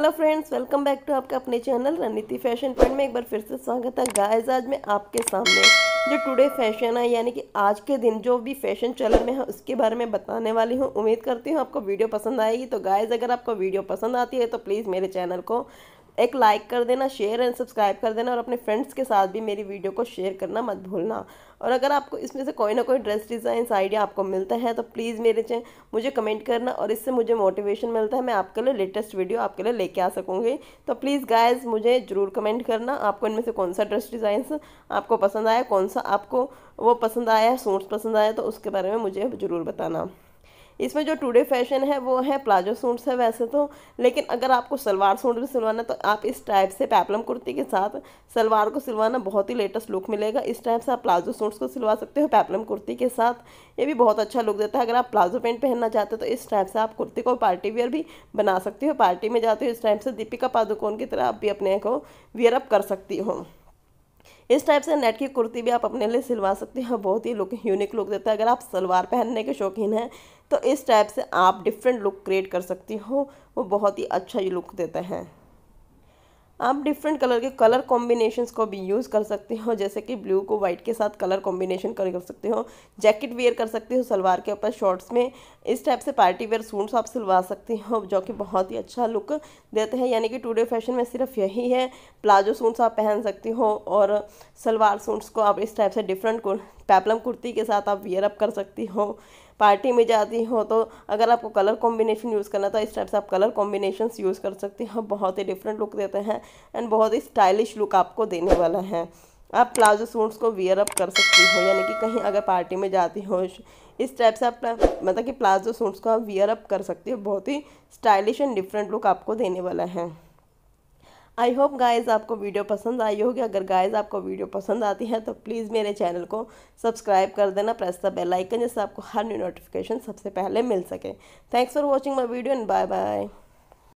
hello friends welcome back to आपका अपने channel रणनीति फैशन पॉइंट में एक बार फिर से स्वागत है गाइस आज मैं आपके सामने जो टुडे फैशन है यानी कि आज के दिन जो भी फैशन चलन में है उसके बारे में बताने वाली हूँ उम्मीद करती हूँ आपको वीडियो पसंद आएगी तो गाइस अगर आपको वीडियो पसंद आती है तो प्लीज़ मेरे चैनल को एक लाइक कर देना शेयर एंड सब्सक्राइब कर देना और अपने फ्रेंड्स के साथ भी मेरी वीडियो को शेयर करना मत भूलना और अगर आपको इसमें से कोई ना कोई ड्रेस डिज़ाइंस आइडिया आपको मिलता है तो प्लीज़ मेरे चैनल मुझे कमेंट करना और इससे मुझे मोटिवेशन मिलता है मैं आपके लिए लेटेस्ट वीडियो आपके लिए लेके आ सकूँगी तो प्लीज़ गाइज मुझे ज़रूर कमेंट करना आपको इनमें से कौन सा ड्रेस डिज़ाइंस आपको पसंद आया कौन सा आपको वो पसंद आया सूट्स पसंद आया तो उसके बारे में मुझे ज़रूर बताना इसमें जो टुडे फैशन है वो है प्लाजो सूट्स है वैसे तो लेकिन अगर आपको सलवार सूट भी सिलवाना तो आप इस टाइप से पैपलम कुर्ती के साथ सलवार को सिलवाना बहुत ही लेटेस्ट लुक मिलेगा इस टाइप से आप प्लाजो सूट्स को सिलवा सकते हो पैपलम कुर्ती के साथ ये भी बहुत अच्छा लुक देता है अगर आप प्लाजो पेंट पहनना चाहते हो तो इस टाइप से आप कुर्ती को पार्टी वेयर भी बना सकती हो पार्टी में जाते हो इस टाइप से दीपिका पादुकोण की तरह आप भी अपने को वियरअप कर सकती हो इस टाइप से नेट की कुर्ती भी आप अपने लिए सिलवा सकते हैं हाँ, बहुत ही लुक यूनिक लुक देता है अगर आप सलवार पहनने के शौकीन हैं तो इस टाइप से आप डिफरेंट लुक क्रिएट कर सकती हो वो बहुत ही अच्छा ये लुक देते हैं आप डिफरेंट कलर के कलर कॉम्बिनेशंस को भी यूज़ कर सकते हो जैसे कि ब्लू को वाइट के साथ कलर कॉम्बिनेशन कर सकते हो जैकेट वेयर कर सकते हो सलवार के ऊपर शॉर्ट्स में इस टाइप से पार्टी वेयर सूट्स आप सिलवा सकते हो जो कि बहुत ही अच्छा लुक देते हैं यानी कि टूडे फैशन में सिर्फ यही है प्लाजो सूट्स आप पहन सकते हो और सलवार सूट्स को आप इस टाइप से डिफरेंट पैपलम कुर्ती के साथ आप वेयर अप कर सकती हो पार्टी में जाती हो तो अगर आपको कलर कॉम्बिनेशन यूज़ करना तो इस टाइप से आप कलर कॉम्बिनेशन यूज़ कर सकते हो बहुत ही डिफरेंट लुक देते हैं एंड बहुत ही स्टाइलिश लुक आपको देने वाला है आप प्लाजो सूट्स को वियर अप कर सकती हो यानी कि कहीं अगर पार्टी में जाती हो इस टाइप से आप मतलब कि प्लाजो सूट्स को आप वियर अप कर सकती हो बहुत ही स्टाइलिश एंड डिफरेंट लुक आपको देने वाला है आई होप गाइस आपको वीडियो पसंद आई होगी अगर गाइस आपको वीडियो पसंद आती है तो प्लीज़ मेरे चैनल को सब्सक्राइब कर देना प्रेस द बेल आइकन जिससे आपको हर न्यू नोटिफिकेशन सबसे पहले मिल सके thanks for watching my video and bye bye